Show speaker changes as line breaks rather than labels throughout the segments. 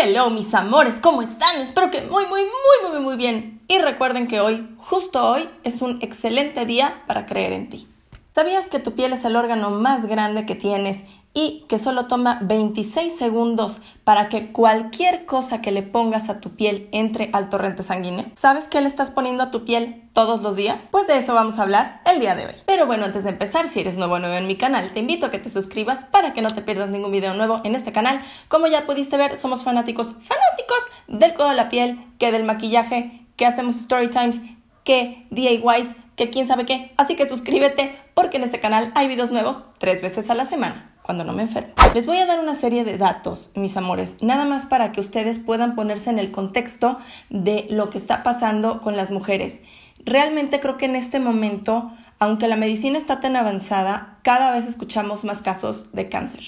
Hello mis amores, ¿cómo están? Espero que muy, muy, muy, muy, muy bien. Y recuerden que hoy, justo hoy, es un excelente día para creer en ti. ¿Sabías que tu piel es el órgano más grande que tienes y que solo toma 26 segundos para que cualquier cosa que le pongas a tu piel entre al torrente sanguíneo. ¿Sabes qué le estás poniendo a tu piel todos los días? Pues de eso vamos a hablar el día de hoy. Pero bueno, antes de empezar, si eres nuevo o nuevo en mi canal, te invito a que te suscribas para que no te pierdas ningún video nuevo en este canal. Como ya pudiste ver, somos fanáticos, fanáticos del codo de la piel, que del maquillaje, que hacemos story times, que DIYs, que quién sabe qué. Así que suscríbete porque en este canal hay videos nuevos tres veces a la semana cuando no me enfermo. Les voy a dar una serie de datos, mis amores, nada más para que ustedes puedan ponerse en el contexto de lo que está pasando con las mujeres. Realmente creo que en este momento, aunque la medicina está tan avanzada, cada vez escuchamos más casos de cáncer.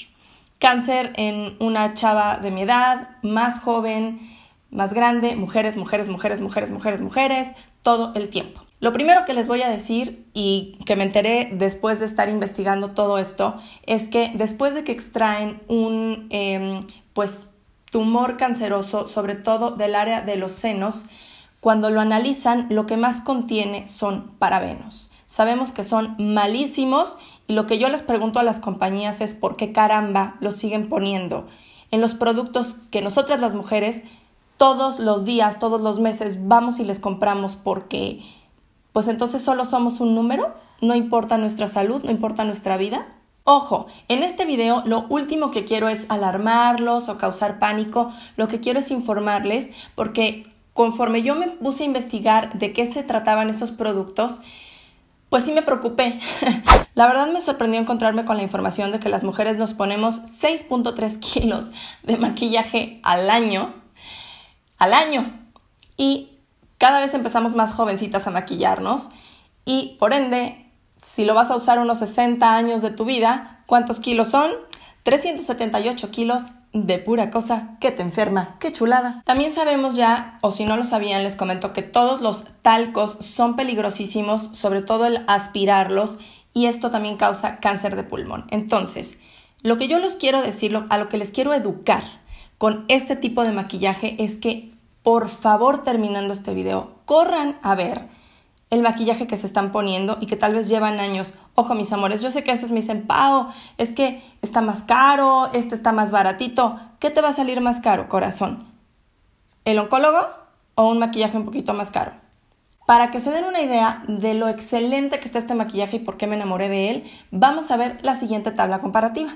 Cáncer en una chava de mi edad, más joven, más grande, mujeres, mujeres, mujeres, mujeres, mujeres, mujeres, todo el tiempo. Lo primero que les voy a decir y que me enteré después de estar investigando todo esto es que después de que extraen un em, pues tumor canceroso, sobre todo del área de los senos, cuando lo analizan lo que más contiene son parabenos. Sabemos que son malísimos y lo que yo les pregunto a las compañías es por qué caramba lo siguen poniendo en los productos que nosotras las mujeres todos los días, todos los meses vamos y les compramos porque pues entonces solo somos un número, no importa nuestra salud, no importa nuestra vida. Ojo, en este video lo último que quiero es alarmarlos o causar pánico, lo que quiero es informarles porque conforme yo me puse a investigar de qué se trataban estos productos, pues sí me preocupé. la verdad me sorprendió encontrarme con la información de que las mujeres nos ponemos 6.3 kilos de maquillaje al año al año. Y cada vez empezamos más jovencitas a maquillarnos y por ende, si lo vas a usar unos 60 años de tu vida, ¿cuántos kilos son? 378 kilos de pura cosa que te enferma. ¡Qué chulada! También sabemos ya, o si no lo sabían, les comento que todos los talcos son peligrosísimos, sobre todo el aspirarlos, y esto también causa cáncer de pulmón. Entonces, lo que yo les quiero decir, a lo que les quiero educar, con este tipo de maquillaje es que por favor terminando este video, corran a ver el maquillaje que se están poniendo y que tal vez llevan años. Ojo, mis amores, yo sé que a veces me dicen, Pau, es que está más caro, este está más baratito. ¿Qué te va a salir más caro, corazón? ¿El oncólogo o un maquillaje un poquito más caro? Para que se den una idea de lo excelente que está este maquillaje y por qué me enamoré de él, vamos a ver la siguiente tabla comparativa.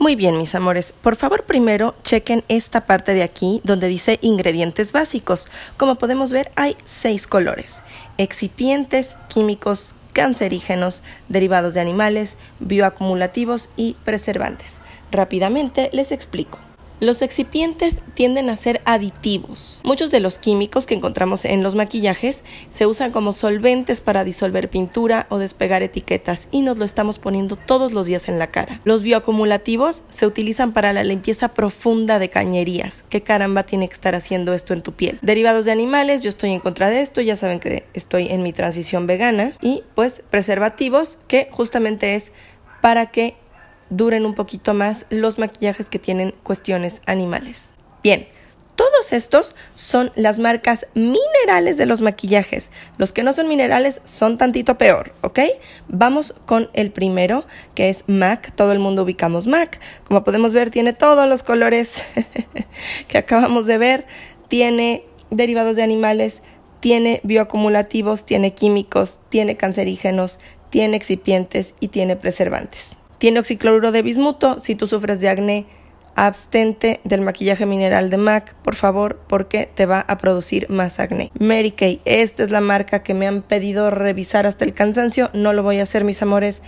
Muy bien, mis amores, por favor primero chequen esta parte de aquí donde dice ingredientes básicos. Como podemos ver hay seis colores, excipientes, químicos, cancerígenos, derivados de animales, bioacumulativos y preservantes. Rápidamente les explico. Los excipientes tienden a ser aditivos. Muchos de los químicos que encontramos en los maquillajes se usan como solventes para disolver pintura o despegar etiquetas y nos lo estamos poniendo todos los días en la cara. Los bioacumulativos se utilizan para la limpieza profunda de cañerías. ¿Qué caramba tiene que estar haciendo esto en tu piel? Derivados de animales, yo estoy en contra de esto, ya saben que estoy en mi transición vegana. Y pues preservativos, que justamente es para que duren un poquito más los maquillajes que tienen cuestiones animales. Bien, todos estos son las marcas minerales de los maquillajes. Los que no son minerales son tantito peor, ¿ok? Vamos con el primero, que es MAC. Todo el mundo ubicamos MAC. Como podemos ver, tiene todos los colores que acabamos de ver. Tiene derivados de animales, tiene bioacumulativos, tiene químicos, tiene cancerígenos, tiene excipientes y tiene preservantes. Tiene oxicloruro de bismuto si tú sufres de acné. Abstente del maquillaje mineral de MAC, por favor, porque te va a producir más acné. Mary Kay, esta es la marca que me han pedido revisar hasta el cansancio. No lo voy a hacer, mis amores.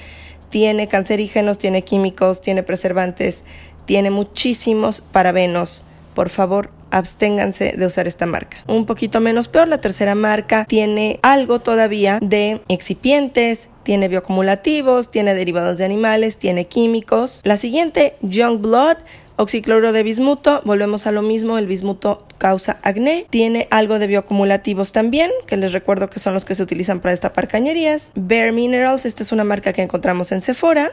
Tiene cancerígenos, tiene químicos, tiene preservantes, tiene muchísimos parabenos. Por favor, absténganse de usar esta marca. Un poquito menos peor, la tercera marca tiene algo todavía de excipientes, tiene bioacumulativos, tiene derivados de animales, tiene químicos. La siguiente, Young Blood, Oxicloro de bismuto, volvemos a lo mismo, el bismuto causa acné, tiene algo de bioacumulativos también, que les recuerdo que son los que se utilizan para destapar cañerías. Bare Minerals, esta es una marca que encontramos en Sephora,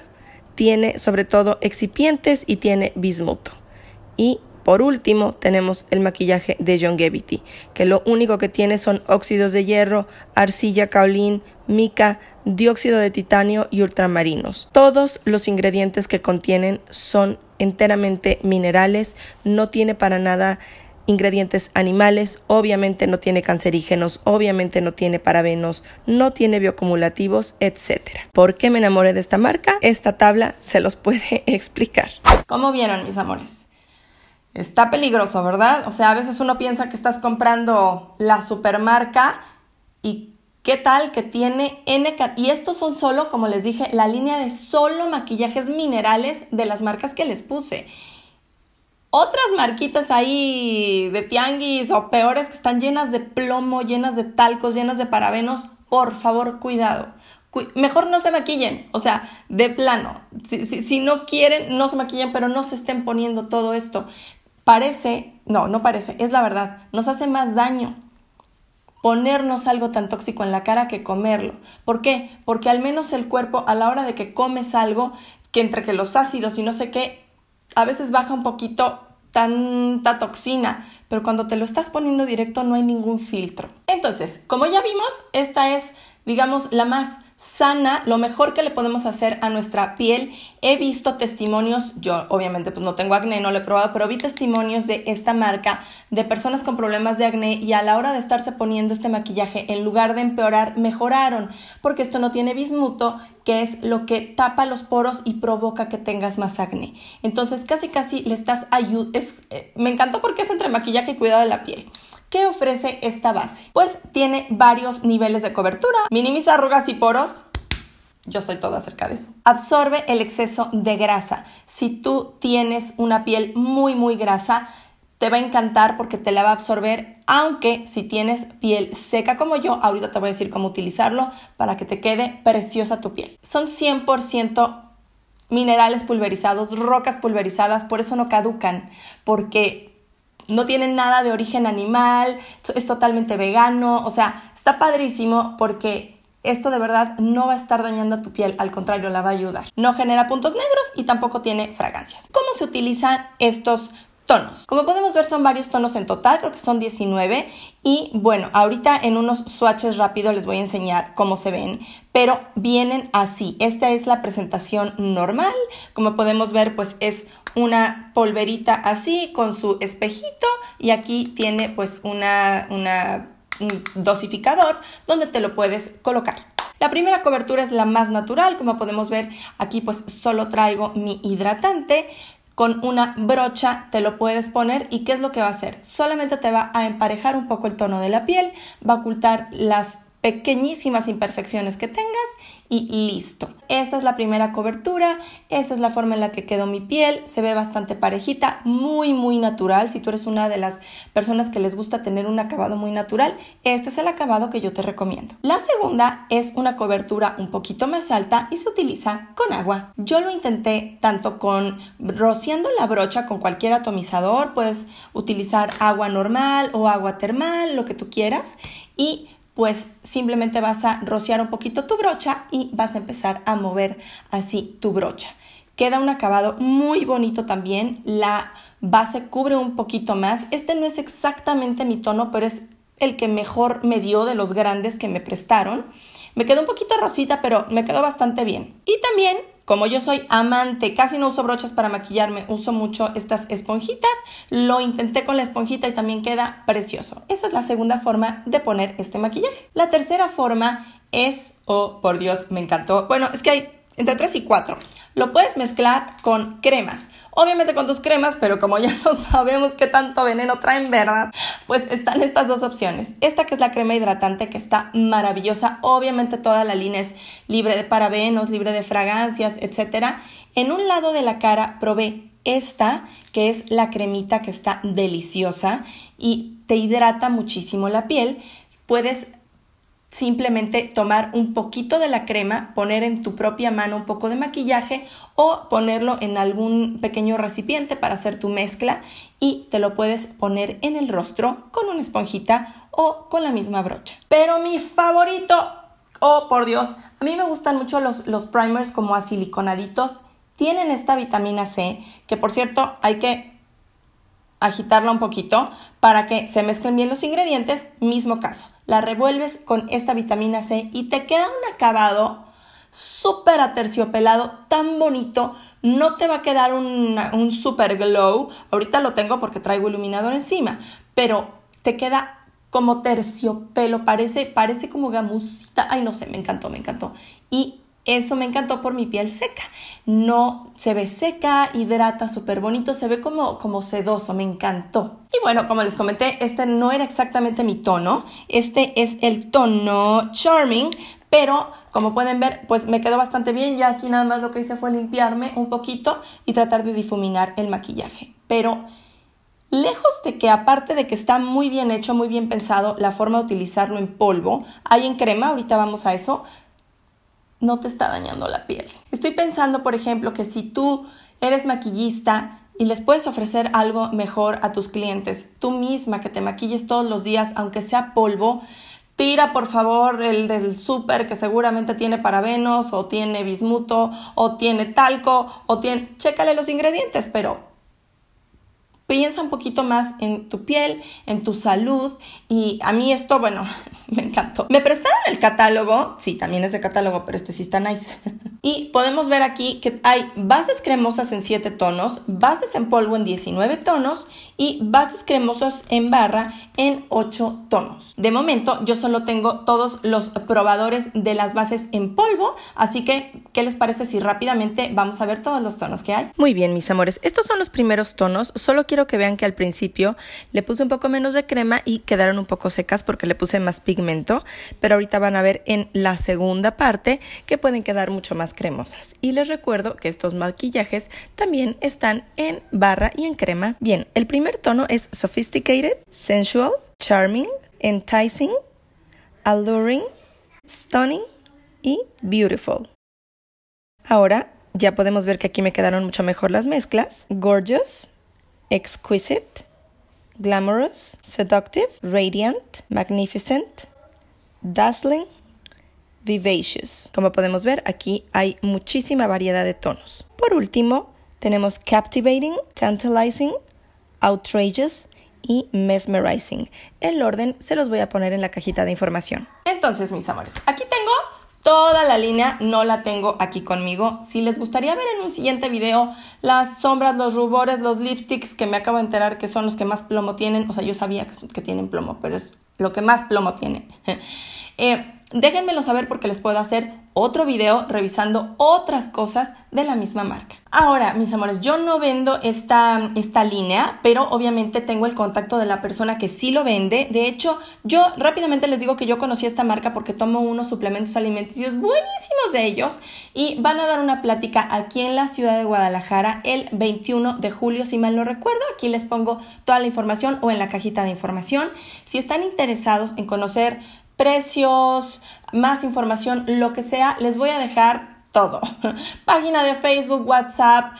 tiene sobre todo excipientes y tiene bismuto. Y por último, tenemos el maquillaje de Longevity, que lo único que tiene son óxidos de hierro, arcilla caolín, mica, dióxido de titanio y ultramarinos. Todos los ingredientes que contienen son enteramente minerales, no tiene para nada ingredientes animales, obviamente no tiene cancerígenos, obviamente no tiene parabenos, no tiene bioacumulativos, etc. ¿Por qué me enamoré de esta marca? Esta tabla se los puede explicar. ¿Cómo vieron, mis amores? Está peligroso, ¿verdad? O sea, a veces uno piensa que estás comprando la supermarca y qué tal que tiene N... Y estos son solo, como les dije, la línea de solo maquillajes minerales de las marcas que les puse. Otras marquitas ahí de tianguis o peores que están llenas de plomo, llenas de talcos, llenas de parabenos, por favor, cuidado. mejor no se maquillen, o sea, de plano. si, si no quieren, no se maquillen, pero no se estén poniendo todo esto. Parece, no, no parece, es la verdad, nos hace más daño ponernos algo tan tóxico en la cara que comerlo. ¿Por qué? Porque al menos el cuerpo a la hora de que comes algo, que entre que los ácidos y no sé qué, a veces baja un poquito tanta toxina, pero cuando te lo estás poniendo directo no hay ningún filtro. Entonces, como ya vimos, esta es, digamos, la más sana, lo mejor que le podemos hacer a nuestra piel. He visto testimonios, yo obviamente pues no tengo acné, no lo he probado, pero vi testimonios de esta marca de personas con problemas de acné y a la hora de estarse poniendo este maquillaje, en lugar de empeorar, mejoraron, porque esto no tiene bismuto, que es lo que tapa los poros y provoca que tengas más acné. Entonces casi casi le estás ayudando, eh, me encantó porque es entre maquillaje y cuidado de la piel. ¿Qué ofrece esta base? Pues tiene varios niveles de cobertura, minimiza arrugas y poros, yo soy toda acerca de eso. Absorbe el exceso de grasa. Si tú tienes una piel muy, muy grasa, te va a encantar porque te la va a absorber, aunque si tienes piel seca como yo, ahorita te voy a decir cómo utilizarlo para que te quede preciosa tu piel. Son 100% minerales pulverizados, rocas pulverizadas, por eso no caducan, porque no tiene nada de origen animal, es totalmente vegano, o sea, está padrísimo porque esto de verdad no va a estar dañando a tu piel, al contrario, la va a ayudar. No genera puntos negros y tampoco tiene fragancias. ¿Cómo se utilizan estos tonos. Como podemos ver son varios tonos en total, creo que son 19 y bueno, ahorita en unos swatches rápido les voy a enseñar cómo se ven, pero vienen así. Esta es la presentación normal, como podemos ver pues es una polverita así con su espejito y aquí tiene pues una, un dosificador donde te lo puedes colocar. La primera cobertura es la más natural, como podemos ver aquí pues solo traigo mi hidratante, con una brocha te lo puedes poner y qué es lo que va a hacer. Solamente te va a emparejar un poco el tono de la piel, va a ocultar las pequeñísimas imperfecciones que tengas y listo. Esta es la primera cobertura, esta es la forma en la que quedó mi piel, se ve bastante parejita, muy muy natural. Si tú eres una de las personas que les gusta tener un acabado muy natural, este es el acabado que yo te recomiendo. La segunda es una cobertura un poquito más alta y se utiliza con agua. Yo lo intenté tanto con rociando la brocha con cualquier atomizador, puedes utilizar agua normal o agua termal, lo que tú quieras y pues simplemente vas a rociar un poquito tu brocha y vas a empezar a mover así tu brocha. Queda un acabado muy bonito también, la base cubre un poquito más. Este no es exactamente mi tono, pero es el que mejor me dio de los grandes que me prestaron. Me quedó un poquito rosita, pero me quedó bastante bien. Y también como yo soy amante, casi no uso brochas para maquillarme, uso mucho estas esponjitas. Lo intenté con la esponjita y también queda precioso. Esa es la segunda forma de poner este maquillaje. La tercera forma es, oh por Dios, me encantó. Bueno, es que hay entre tres y cuatro lo puedes mezclar con cremas. Obviamente con tus cremas, pero como ya no sabemos qué tanto veneno traen, ¿verdad? Pues están estas dos opciones. Esta que es la crema hidratante que está maravillosa. Obviamente toda la línea es libre de parabenos, libre de fragancias, etc. En un lado de la cara probé esta, que es la cremita que está deliciosa y te hidrata muchísimo la piel. Puedes simplemente tomar un poquito de la crema, poner en tu propia mano un poco de maquillaje o ponerlo en algún pequeño recipiente para hacer tu mezcla y te lo puedes poner en el rostro con una esponjita o con la misma brocha. Pero mi favorito, oh por Dios, a mí me gustan mucho los, los primers como siliconaditos. Tienen esta vitamina C, que por cierto hay que agitarla un poquito para que se mezclen bien los ingredientes, mismo caso. La revuelves con esta vitamina C y te queda un acabado súper aterciopelado, tan bonito. No te va a quedar un super glow. Ahorita lo tengo porque traigo iluminador encima, pero te queda como terciopelo, parece, parece como gamusita. Ay, no sé, me encantó, me encantó. Y eso me encantó por mi piel seca. No se ve seca, hidrata súper bonito, se ve como, como sedoso, me encantó. Y bueno, como les comenté, este no era exactamente mi tono. Este es el tono Charming, pero como pueden ver, pues me quedó bastante bien. Ya aquí nada más lo que hice fue limpiarme un poquito y tratar de difuminar el maquillaje. Pero lejos de que aparte de que está muy bien hecho, muy bien pensado la forma de utilizarlo en polvo, hay en crema, ahorita vamos a eso, no te está dañando la piel. Estoy pensando, por ejemplo, que si tú eres maquillista y les puedes ofrecer algo mejor a tus clientes, tú misma que te maquilles todos los días, aunque sea polvo, Tira por favor el del súper que seguramente tiene parabenos o tiene bismuto o tiene talco o tiene... Chécale los ingredientes, pero piensa un poquito más en tu piel, en tu salud y a mí esto, bueno, me encantó. Me prestaron el catálogo, sí, también es de catálogo, pero este sí está nice. Y podemos ver aquí que hay bases cremosas en 7 tonos, bases en polvo en 19 tonos y bases cremosas en barra en 8 tonos. De momento yo solo tengo todos los probadores de las bases en polvo, así que ¿qué les parece si rápidamente vamos a ver todos los tonos que hay? Muy bien mis amores, estos son los primeros tonos, solo quiero que vean que al principio le puse un poco menos de crema y quedaron un poco secas porque le puse más pigmento, pero ahorita van a ver en la segunda parte que pueden quedar mucho más cremosas. Y les recuerdo que estos maquillajes también están en barra y en crema. Bien, el primer tono es Sophisticated, Sensual, Charming, Enticing, Alluring, Stunning y Beautiful. Ahora ya podemos ver que aquí me quedaron mucho mejor las mezclas. Gorgeous, Exquisite, Glamorous, Seductive, Radiant, Magnificent, Dazzling, Vivacious. Como podemos ver, aquí hay muchísima variedad de tonos. Por último, tenemos Captivating, Tantalizing, Outrageous y Mesmerizing. El orden se los voy a poner en la cajita de información. Entonces, mis amores, aquí tengo toda la línea, no la tengo aquí conmigo. Si les gustaría ver en un siguiente video las sombras, los rubores, los lipsticks, que me acabo de enterar que son los que más plomo tienen, o sea, yo sabía que, que tienen plomo, pero es lo que más plomo tiene. eh, Déjenmelo saber porque les puedo hacer otro video revisando otras cosas de la misma marca. Ahora, mis amores, yo no vendo esta, esta línea, pero obviamente tengo el contacto de la persona que sí lo vende. De hecho, yo rápidamente les digo que yo conocí esta marca porque tomo unos suplementos alimenticios buenísimos de ellos y van a dar una plática aquí en la ciudad de Guadalajara el 21 de julio, si mal no recuerdo. Aquí les pongo toda la información o en la cajita de información. Si están interesados en conocer precios, más información, lo que sea, les voy a dejar todo. Página de Facebook, WhatsApp,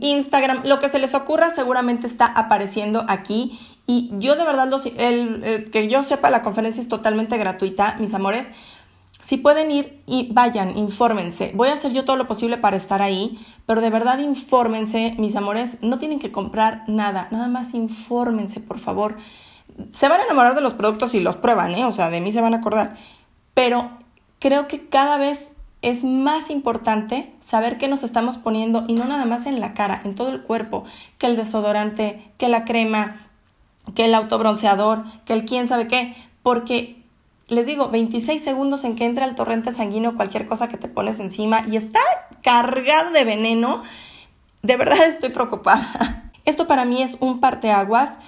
Instagram, lo que se les ocurra seguramente está apareciendo aquí. Y yo de verdad, los, que yo sepa, la conferencia es totalmente gratuita, mis amores. Si pueden ir y vayan, infórmense. Voy a hacer yo todo lo posible para estar ahí, pero de verdad infórmense, mis amores. No tienen que comprar nada, nada más infórmense, por favor se van a enamorar de los productos y los prueban, ¿eh? o sea, de mí se van a acordar. Pero creo que cada vez es más importante saber qué nos estamos poniendo y no nada más en la cara, en todo el cuerpo, que el desodorante, que la crema, que el autobronceador, que el quién sabe qué, porque les digo, 26 segundos en que entra el torrente sanguíneo, cualquier cosa que te pones encima y está cargado de veneno, de verdad estoy preocupada. Esto para mí es un parteaguas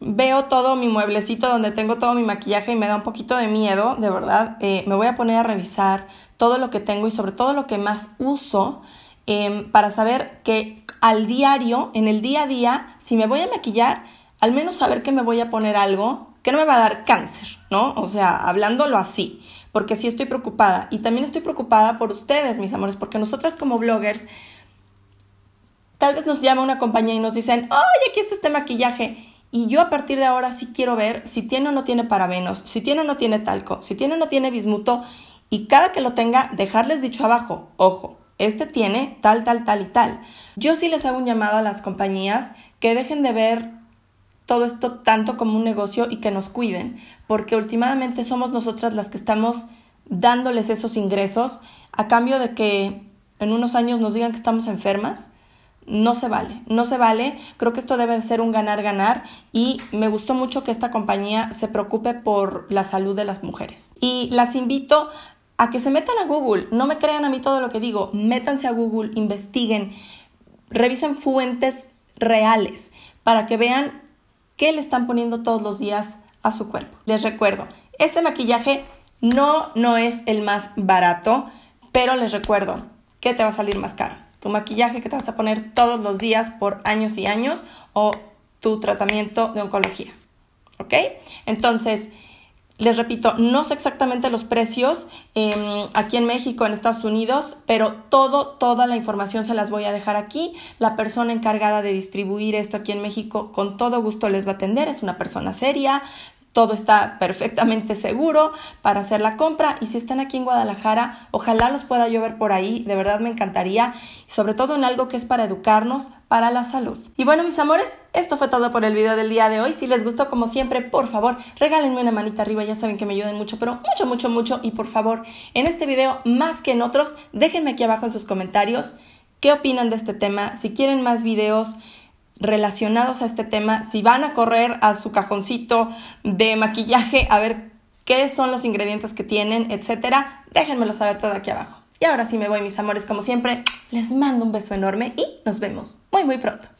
veo todo mi mueblecito donde tengo todo mi maquillaje y me da un poquito de miedo, de verdad, eh, me voy a poner a revisar todo lo que tengo y sobre todo lo que más uso em, para saber que al diario, en el día a día, si me voy a maquillar, al menos saber que me voy a poner algo que no me va a dar cáncer, ¿no? O sea, hablándolo así, porque sí estoy preocupada y también estoy preocupada por ustedes, mis amores, porque nosotras como bloggers, tal vez nos llama una compañía y nos dicen, ¡ay, aquí está este maquillaje y yo a partir de ahora sí quiero ver si tiene o no tiene parabenos, si tiene o no tiene talco, si tiene o no tiene bismuto. Y cada que lo tenga, dejarles dicho abajo, ojo, este tiene tal, tal, tal y tal. Yo sí les hago un llamado a las compañías que dejen de ver todo esto tanto como un negocio y que nos cuiden, porque últimamente somos nosotras las que estamos dándoles esos ingresos a cambio de que en unos años nos digan que estamos enfermas no se vale, no se vale. Creo que esto debe ser un ganar-ganar y me gustó mucho que esta compañía se preocupe por la salud de las mujeres. Y las invito a que se metan a Google, no me crean a mí todo lo que digo, métanse a Google, investiguen, revisen fuentes reales para que vean qué le están poniendo todos los días a su cuerpo. Les recuerdo, este maquillaje no, no es el más barato, pero les recuerdo que te va a salir más caro tu maquillaje que te vas a poner todos los días por años y años o tu tratamiento de oncología. ¿Ok? Entonces, les repito, no sé exactamente los precios em, aquí en México, en Estados Unidos, pero todo, toda la información se las voy a dejar aquí. La persona encargada de distribuir esto aquí en México con todo gusto les va a atender, es una persona seria, todo está perfectamente seguro para hacer la compra y si están aquí en Guadalajara, ojalá los pueda ver por ahí, de verdad me encantaría, sobre todo en algo que es para educarnos, para la salud. Y bueno, mis amores, esto fue todo por el video del día de hoy. Si les gustó, como siempre, por favor, regálenme una manita arriba, ya saben que me ayudan mucho, pero mucho, mucho, mucho. Y por favor, en este video, más que en otros, déjenme aquí abajo en sus comentarios qué opinan de este tema, si quieren más videos, relacionados a este tema, si van a correr a su cajoncito de maquillaje a ver qué son los ingredientes que tienen, etcétera, déjenmelo saber todo aquí abajo. Y ahora sí me voy, mis amores, como siempre, les mando un beso enorme y nos vemos muy, muy pronto.